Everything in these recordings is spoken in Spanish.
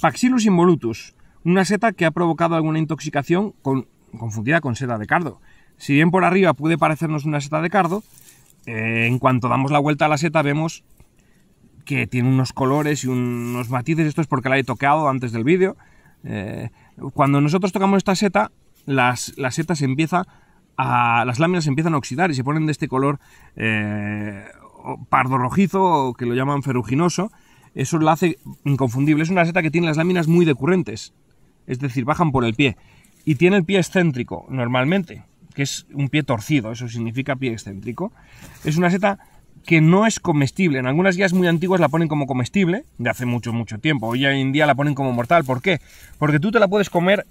Paxilus involutus, una seta que ha provocado alguna intoxicación con, confundida con seta de cardo. Si bien por arriba puede parecernos una seta de cardo, eh, en cuanto damos la vuelta a la seta vemos que tiene unos colores y unos matices. Esto es porque la he tocado antes del vídeo. Eh, cuando nosotros tocamos esta seta, las, setas empieza a, las láminas empiezan a oxidar y se ponen de este color eh, pardo rojizo, que lo llaman ferruginoso, eso lo hace inconfundible. Es una seta que tiene las láminas muy decurrentes, es decir, bajan por el pie. Y tiene el pie excéntrico, normalmente, que es un pie torcido, eso significa pie excéntrico. Es una seta que no es comestible. En algunas guías muy antiguas la ponen como comestible, de hace mucho, mucho tiempo. Hoy en día la ponen como mortal. ¿Por qué? Porque tú te la puedes comer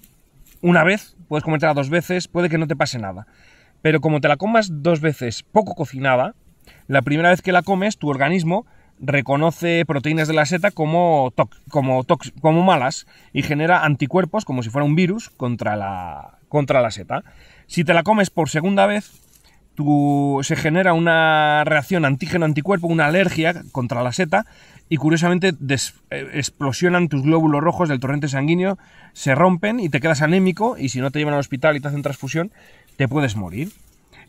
una vez, puedes comértela dos veces, puede que no te pase nada. Pero como te la comas dos veces poco cocinada, la primera vez que la comes, tu organismo reconoce proteínas de la seta como, como, como malas y genera anticuerpos como si fuera un virus contra la, contra la seta. Si te la comes por segunda vez, se genera una reacción antígeno-anticuerpo, una alergia contra la seta y curiosamente eh, explosionan tus glóbulos rojos del torrente sanguíneo, se rompen y te quedas anémico y si no te llevan al hospital y te hacen transfusión, te puedes morir.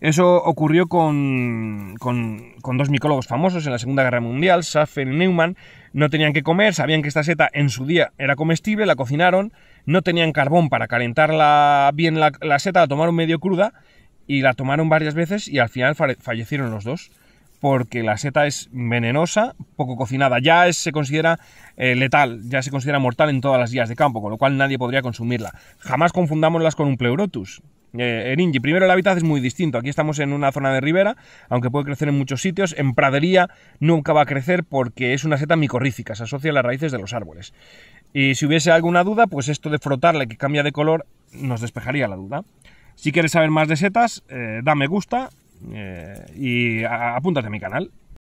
Eso ocurrió con, dos micólogos famosos en la Segunda Guerra Mundial, Safen y Neumann. No tenían que comer, sabían que esta seta en su día era comestible, la cocinaron, no tenían carbón para calentar bien la, seta, la tomaron medio cruda y la tomaron varias veces y al final fallecieron los dos porque la seta es venenosa, poco cocinada, ya se considera eh, letal, ya se considera mortal en todas las guías de campo, con lo cual nadie podría consumirla. Jamás confundámoslas con un pleurotus, eh, en Ingi, primero el hábitat es muy distinto. Aquí estamos en una zona de ribera, aunque puede crecer en muchos sitios. En pradería nunca va a crecer porque es una seta micorrífica, se asocia a las raíces de los árboles. Y si hubiese alguna duda, pues esto de frotarle que cambia de color nos despejaría la duda. Si quieres saber más de setas, eh, da me gusta eh, y apúntate a mi canal.